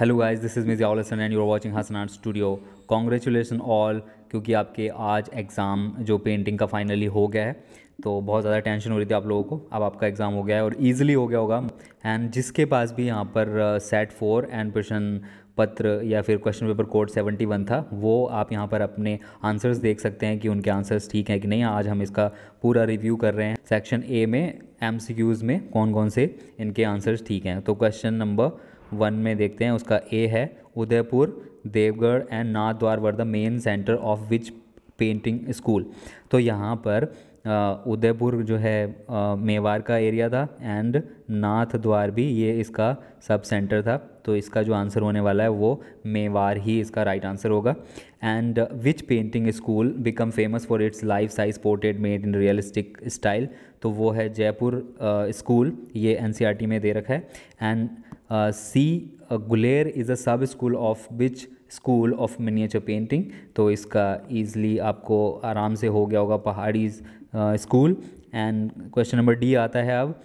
Hello guys this is Ms Hasan and you are watching Hasan art studio congratulation all क्योंकि आपके आज exam जो painting का फाइनली हो गया है तो बहुत ज़्यादा टेंशन हो रही थी आप लोगों को अब आपका एग्ज़ाम हो गया है और ईजिली हो गया होगा एंड जिसके पास भी यहाँ पर सेट फोर एंड प्रश्न पत्र या फिर क्वेश्चन पेपर कोड 71 था वो आप यहाँ पर अपने आंसर्स देख सकते हैं कि उनके आंसर्स ठीक हैं कि नहीं आज हम इसका पूरा रिव्यू कर रहे हैं सेक्शन ए में एम में कौन कौन से इनके आंसर्स ठीक हैं तो क्वेश्चन नंबर वन में देखते हैं उसका ए है Udaipur Devgarh and Nathdwara were the main centre of which painting school तो यहाँ पर उदयपुर जो है मेवाड़ का एरिया था एंड नाथ द्वार भी ये इसका सब सेंटर था तो इसका जो आंसर होने वाला है वो मेवार ही इसका राइट आंसर होगा and which painting school become famous for its life size portrait made in realistic style तो वो है जयपुर स्कूल ये एन e में दे रखा है and C Guler is a sub school of which school of miniature painting तो इसका ईजली आपको आराम से हो गया होगा Pahari school and question number D आता है अब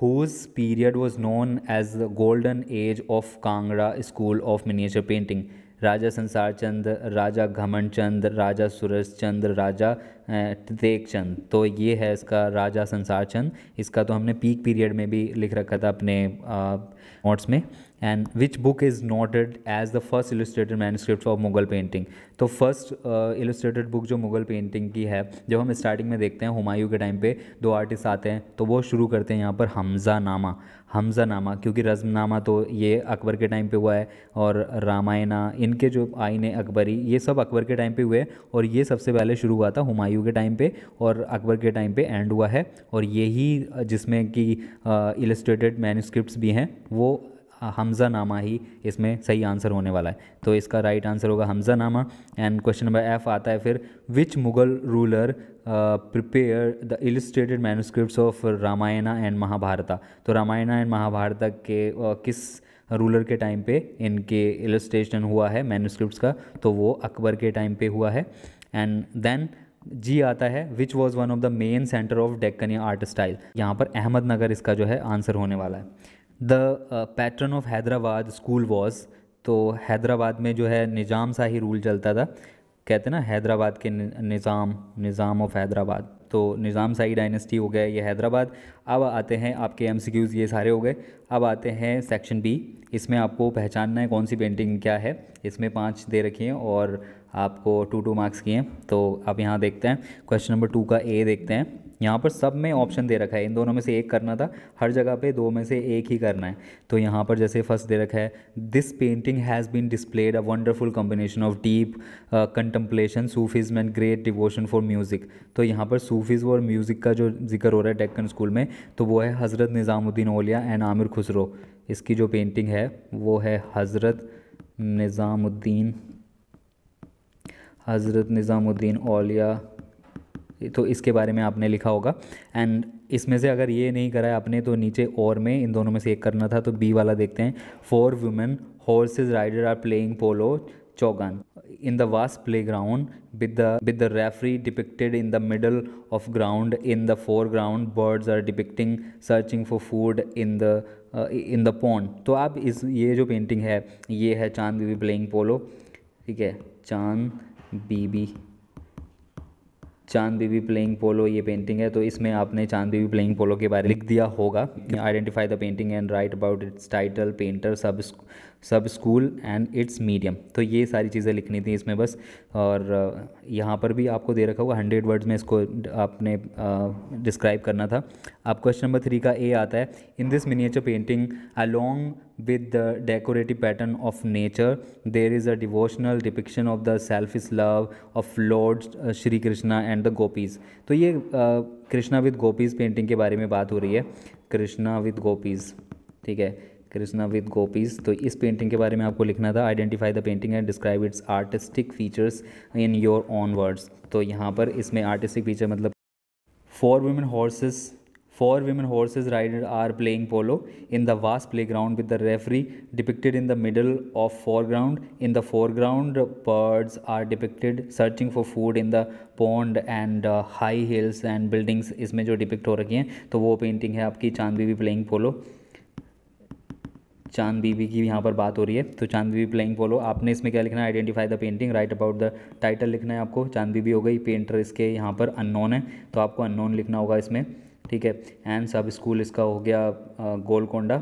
whose period was known as the golden age of Kangra school of miniature painting. Raja Sansar Chand, Raja Ghaman Chand, Raja Suraj Chand, Raja Tegh चंद तो ये है इसका राजा संसार चंद इसका तो हमने पीक पीरियड में भी लिख रखा था अपने आ, नोट्स में and which book is noted as the first illustrated manuscript of Mughal painting तो फर्स्ट इलस्ट्रेटेड बुक जो मुगल पेंटिंग की है जब हम स्टार्टिंग में देखते हैं हुमायूं के टाइम पे दो आर्टिस्ट आते हैं तो वो शुरू करते हैं यहाँ पर हमज़ा नामा हमज़ा नामा क्योंकि रज़मनामा तो ये अकबर के टाइम पे हुआ है और रामायणा इनके जो आईने अकबरी ये सब अकबर के टाइम पे हुए और ये सबसे पहले शुरू हुआ था हुमायूं के टाइम पे और अकबर के टाइम पे एंड हुआ है और यही जिसमें कि इलस्ट्रेटेड uh, मैनस्क्रिप्ट भी हैं वो वो हमज़ा नामा ही इसमें सही आंसर होने वाला है तो इसका राइट आंसर होगा हमज़ा नामा एंड क्वेश्चन नंबर एफ आता है फिर which Mughal ruler prepare the illustrated manuscript of Ramayana and Mahabharata तो रामायणा एंड महाभारता के uh, किस रूलर के टाइम पे इनके इलस्ट्रेशन हुआ है मैनुस्क्रिप्ट का तो वो अकबर के टाइम पे हुआ है एंड देन जी आता है which was one of the main centre of Deccani art style यहाँ पर अहमदनगर इसका जो है आंसर होने वाला है the pattern of Hyderabad school was तो हैदराबाद में जो है निज़ाम सा ही रूल चलता था कहते ना हैदराबाद के निज़ाम निज़ाम ऑफ हैदराबाद तो निज़ाम शाही डायनेस्टी हो गया ये हैदराबाद अब आते हैं आपके एम ये सारे हो गए अब आते हैं सेक्शन बी इसमें आपको पहचानना है कौन सी पेंटिंग क्या है इसमें पाँच दे रखी हैं और आपको टू टू मार्क्स किए हैं तो आप यहाँ देखते हैं क्वेश्चन नंबर टू का ए देखते हैं यहाँ पर सब में ऑप्शन दे रखा है इन दोनों में से एक करना था हर जगह पे दो में से एक ही करना है तो यहाँ पर जैसे फर्स्ट दे रखा है this painting has been displayed a wonderful combination of deep contemplation Sufis and great devotion for music तो यहाँ पर सूफिज़ और म्यूज़िक का जो जिक्र हो रहा है डेक्कन स्कूल में तो वो है हज़रत निज़ामुद्दीन ओलिया एंड आमिर खुसरो इसकी जो पेंटिंग है वो है हज़रत निज़ामुद्दीन हज़रत निज़ामुद्दीन ओलिया तो इसके बारे में आपने लिखा होगा एंड इसमें से अगर ये नहीं करा है आपने तो नीचे और में इन दोनों में से एक करना था तो बी वाला देखते हैं four women horses rider are playing polo chaugan in the vast playground with the with the referee depicted in the middle of ground in the foreground birds are depicting searching for food in the in the pond तो आप इस ये जो painting है ये है चांद बीबी playing पोलो ठीक है चांद बीबी चांद बीबी प्लेइंग पोलो ये पेंटिंग है तो इसमें आपने चांद बीबी प्लेइंग पोलो के बारे में लिख दिया होगा identify the painting and write about its title painter sub sub school and it's medium तो ये सारी चीज़ें लिखनी थी इसमें बस और यहाँ पर भी आपको दे रखा हुआ हंड्रेड वर्ड्स में इसको आपने डिस्क्राइब करना था अब क्वेश्चन नंबर थ्री का ए आता है in this miniature painting along with the decorative pattern of nature there is a devotional depiction of the self is love of lord Shri Krishna and the gopis तो ये कृष्णा विद गोपीज पेंटिंग के बारे में बात हो रही है कृष्णा विद गोपीज ठीक है कृष्णा विद गोपीज तो इस पेंटिंग के बारे में आपको लिखना था identify the painting and describe its artistic features in your own words तो यहाँ पर इसमें आर्टिस्टिक फीचर मतलब four women horses four women horses rider are playing polo in the vast playground with the referee depicted in the middle of foreground in the foreground birds are depicted searching for food in the pond and high hills and buildings इसमें जो depict हो रखी हैं तो वो painting है आपकी चांदबीवी playing पोलो चांद बीबी की यहाँ पर बात हो रही है तो चांद बीबी प्लेइंग पोलो आपने इसमें क्या लिखना है identify the painting write about the title लिखना है आपको चांद बीबी हो गई पेंटर इसके यहाँ पर अननोन है तो आपको अननोन लिखना होगा इसमें ठीक है एंड सब स्कूल इसका हो गया गोलकोंडा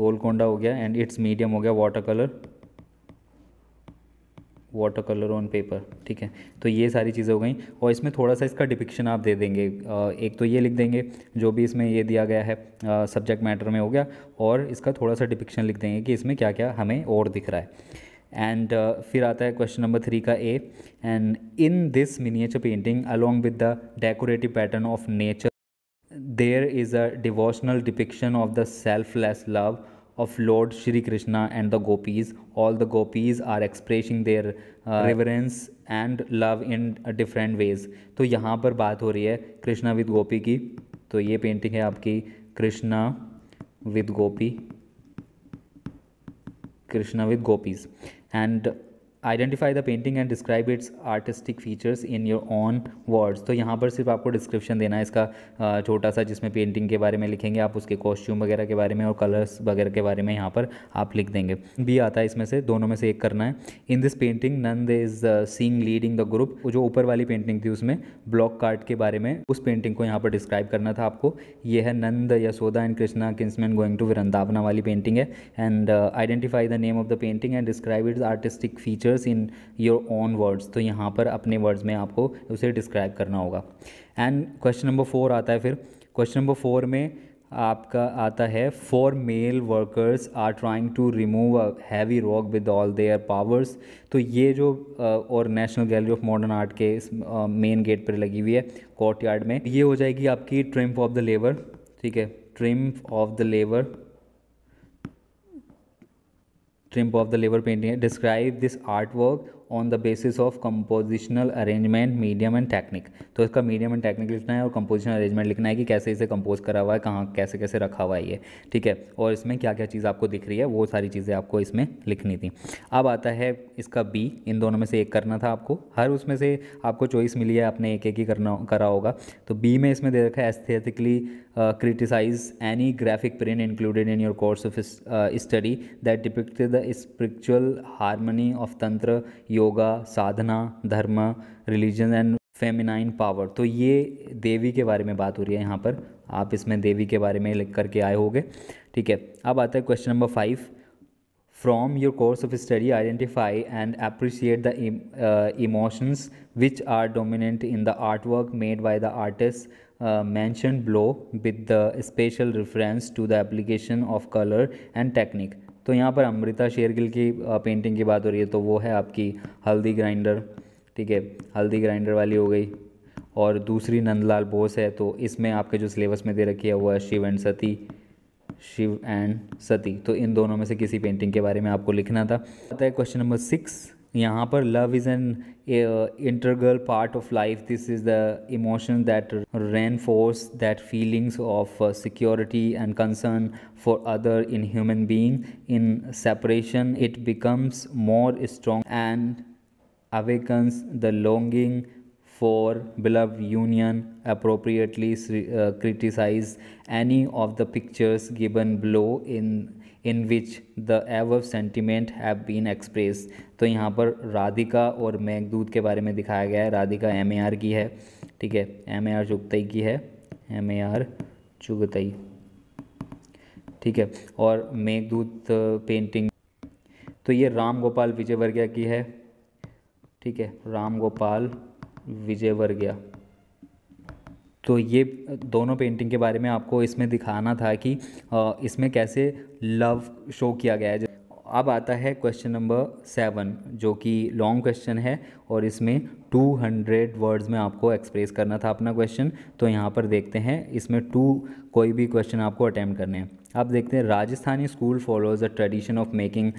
गोलकोंडा हो गया एंड इट्स मीडियम हो गया watercolour watercolour on paper ठीक है तो ये सारी चीज़ें हो गई और इसमें थोड़ा सा इसका डिपिक्शन आप दे देंगे एक तो ये लिख देंगे जो भी इसमें ये दिया गया है सब्जेक्ट मैटर में हो गया और इसका थोड़ा सा डिपिक्शन लिख देंगे कि इसमें क्या क्या हमें और दिख रहा है एंड uh, फिर आता है क्वेश्चन नंबर थ्री का A and in this miniature painting along with the decorative pattern of nature there is a devotional depiction of the selfless love of Lord Shri Krishna and the gopis. All the gopis are expressing their uh, reverence and love in different ways. तो यहाँ पर बात हो रही है Krishna with गोपी की तो ये पेंटिंग है आपकी Krishna with gopi Krishna with gopis and identify the painting and describe its artistic features in your own words तो यहाँ पर सिर्फ आपको डिस्क्रिप्शन देना है इसका छोटा सा जिसमें पेंटिंग के बारे में लिखेंगे आप उसके कॉस्ट्यूम वगैरह के बारे में और कलर्स वगैरह के बारे में यहाँ पर आप लिख देंगे भी आता है इसमें से दोनों में से एक करना है in this painting Nand is seen leading the group जो ऊपर वाली पेंटिंग थी उसमें ब्लॉक कार्ड के बारे में उस पेंटिंग को यहाँ पर डिस्क्राइब करना था आपको यह है Nand Yashoda and Krishna kinsmen going to Vrindavana वाली पेंटिंग है and identify the name of the painting and describe its artistic feature figures in your own words तो यहाँ पर अपने वर्ड्स में आपको उसे डिस्क्राइब करना होगा एंड क्वेश्चन नंबर फोर आता है फिर क्वेश्चन नंबर फोर में आपका आता है four male workers are trying to remove a heavy rock with all their powers तो ये जो और National Gallery of Modern Art के इस मेन गेट पर लगी हुई है कोर्ट यार्ड में ये हो जाएगी आपकी ट्रिम्फ ऑफ द लेबर ठीक है triumph of the labour the of painting है describe this artwork on the basis of compositional arrangement medium and technique तो इसका मीडियम एंड टेक्निक लिखना है और कंपोजिशनल अरेंजमेंट लिखना है कि कैसे इसे कंपोज करा हुआ है कहाँ कैसे कैसे रखा हुआ है ये ठीक है और इसमें क्या क्या चीज़ आपको दिख रही है वो सारी चीज़ें आपको इसमें लिखनी थी अब आता है इसका बी इन दोनों में से एक करना था आपको हर उसमें से आपको चॉइस मिली है आपने एक एक ही करना करा होगा तो बी में इसमें दे रखा है aesthetically criticise any graphic print included in your course of study that that the spiritual harmony of tantra yoga साधना धर्म रिलीजन एंड फेमिनाइन पावर तो ये देवी के बारे में बात हो रही है यहाँ पर आप इसमें देवी के बारे में लिख करके आए होंगे ठीक है अब आता है question number five from your course of study identify and appreciate the emotions which are dominant in the artwork made by the artist Uh, mentioned below with the special reference to the application of color and technique तो यहाँ पर अमृता शेरगिल की painting uh, की बात हो रही है तो वो है आपकी हल्दी ग्राइंडर ठीक है हल्दी ग्राइंडर वाली हो गई और दूसरी नंदलाल बोस है तो इसमें आपके जो सिलेबस में दे रखी है वो है शिव एंड सती शिव एंड सती तो इन दोनों में से किसी पेंटिंग के बारे में आपको लिखना था आता है क्वेश्चन नंबर सिक्स यहाँ पर love is an integral part of life this is the emotion that reinforce that feelings of security and concern for other in human being in separation it becomes more strong and awakens the longing for beloved union appropriately uh, criticize any of the pictures given below in in which the एव sentiment have been express तो यहाँ पर राधिका और मैगदूत के बारे में दिखाया गया है राधिका एम ए आर की है ठीक है एम ए आर चुगतई की है एम ए आर चुगतई ठीक है और मेघदूत पेंटिंग uh, तो ये राम गोपाल विजयवर्गीय की है ठीक है राम गोपाल विजय वर्गीय तो ये दोनों पेंटिंग के बारे में आपको इसमें दिखाना था कि इसमें कैसे लव शो किया गया है अब आता है क्वेश्चन नंबर सेवन जो कि लॉन्ग क्वेश्चन है और इसमें टू हंड्रेड वर्ड्स में आपको एक्सप्रेस करना था अपना क्वेश्चन तो यहाँ पर देखते हैं इसमें टू कोई भी क्वेश्चन आपको अटैम्प्ट करने हैं आप देखते हैं Rajasthani school follows a tradition of making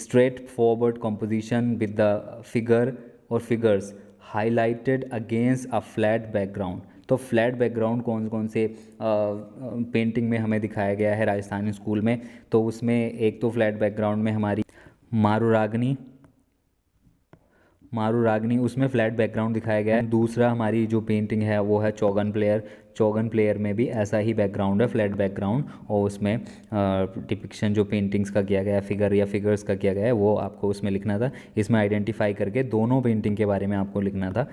straightforward composition with the figure और फिगर्स हाईलाइटेड तो अगेंस्ट अ फ्लैट बैकग्राउंड तो फ्लैट बैकग्राउंड कौन कौन से पेंटिंग में हमें दिखाया गया है राजस्थानी स्कूल में तो उसमें एक तो फ्लैट बैकग्राउंड में हमारी रागनी मारू रागनी उसमें फ्लैट बैकग्राउंड दिखाया गया है दूसरा हमारी जो पेंटिंग है वो है चौगन प्लेयर चौगन प्लेयर में भी ऐसा ही बैकग्राउंड है फ्लैट बैकग्राउंड और उसमें डिपिक्शन जो पेंटिंग्स का किया गया फिगर या फिगर्स का किया गया है वो आपको उसमें लिखना था इसमें आइडेंटिफाई करके दोनों पेंटिंग के बारे में आपको लिखना था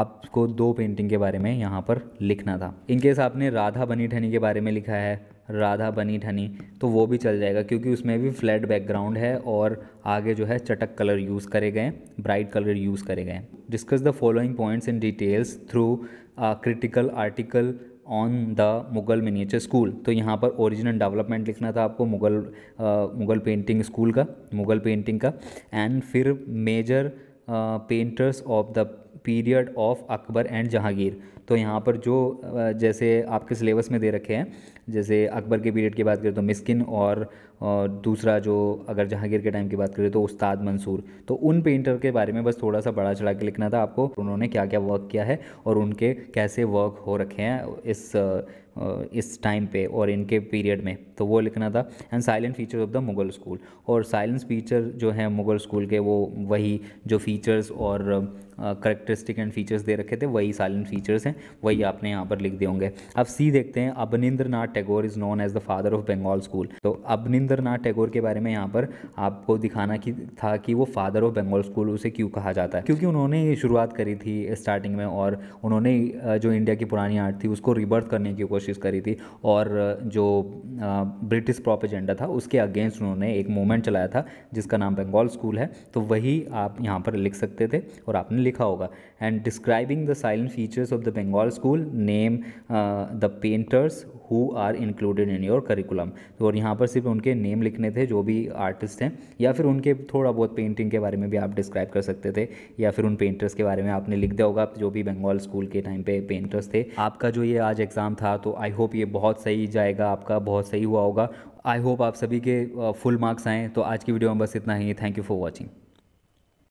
आपको दो पेंटिंग के बारे में यहाँ पर लिखना था इनकेस आपने राधा बनी ठनी के बारे में लिखा है राधा बनी ढनी तो वो भी चल जाएगा क्योंकि उसमें भी फ्लैट बैकग्राउंड है और आगे जो है चटक कलर यूज़ करे गए ब्राइट कलर यूज़ करे गए discuss the following points in details through critical article on the Mughal miniature school तो यहाँ पर ओरिजिनल डेवलपमेंट लिखना था आपको मुगल आ, मुगल पेंटिंग स्कूल का मुगल पेंटिंग का एंड फिर major painters of the period of Akbar and Jahangir तो यहाँ पर जो जैसे आपके सिलेबस में दे रखे हैं जैसे अकबर के पीरियड की बात करें तो मिस्किन और और दूसरा जो अगर जहांगीर के टाइम की बात करें तो उस्ताद मंसूर तो उन पेंटर के बारे में बस थोड़ा सा बड़ा चढ़ा के लिखना था आपको उन्होंने क्या क्या वर्क किया है और उनके कैसे वर्क हो रखे हैं इस इस टाइम पे और इनके पीरियड में तो वो लिखना था and silent features of the Mughal school और साइलेंस फीचर जो हैं मुगल स्कूल के वो वही जो फीचर्स और करेक्टरिस्टिक एंड फीचर्स दे रखे थे वही साइलेंट फीचर्स हैं वही आपने यहाँ पर लिख दिए होंगे अब सी देखते हैं Abanindranath Tagore is known as the father of Bengal school तो अबनिंद्र नाथ टैगोर के बारे में यहाँ पर आपको दिखाना कि था कि वो फादर ऑफ बंगाल स्कूल उसे क्यों कहा जाता है क्योंकि उन्होंने शुरुआत करी थी स्टार्टिंग में और उन्होंने जो इंडिया की पुरानी आर्ट थी उसको रिबर्थ करने की कोशिश करी थी और जो ब्रिटिश प्रोपेजेंडा था उसके अगेंस्ट उन्होंने एक मूवमेंट चलाया था जिसका नाम बंगाल स्कूल है तो वही आप यहाँ पर लिख सकते थे और आपने लिखा होगा and describing the silent features of the Bengal school name the painters who are included in your curriculum तो और यहाँ पर सिर्फ उनके नेम लिखने थे जो भी आर्टिस्ट हैं या फिर उनके थोड़ा बहुत पेंटिंग के बारे में भी आप डिस्क्राइब कर सकते थे या फिर उन पेंटर्स के बारे में आपने लिख दिया होगा जो भी बंगाल स्कूल के टाइम पे पेंटर्स थे आपका जो ये आज एग्ज़ाम था तो आई होप ये बहुत सही जाएगा आपका बहुत सही हुआ होगा आई होप आप सभी के फुल मार्क्स आएँ तो आज की वीडियो में बस इतना ही थैंक यू फॉर वॉचिंग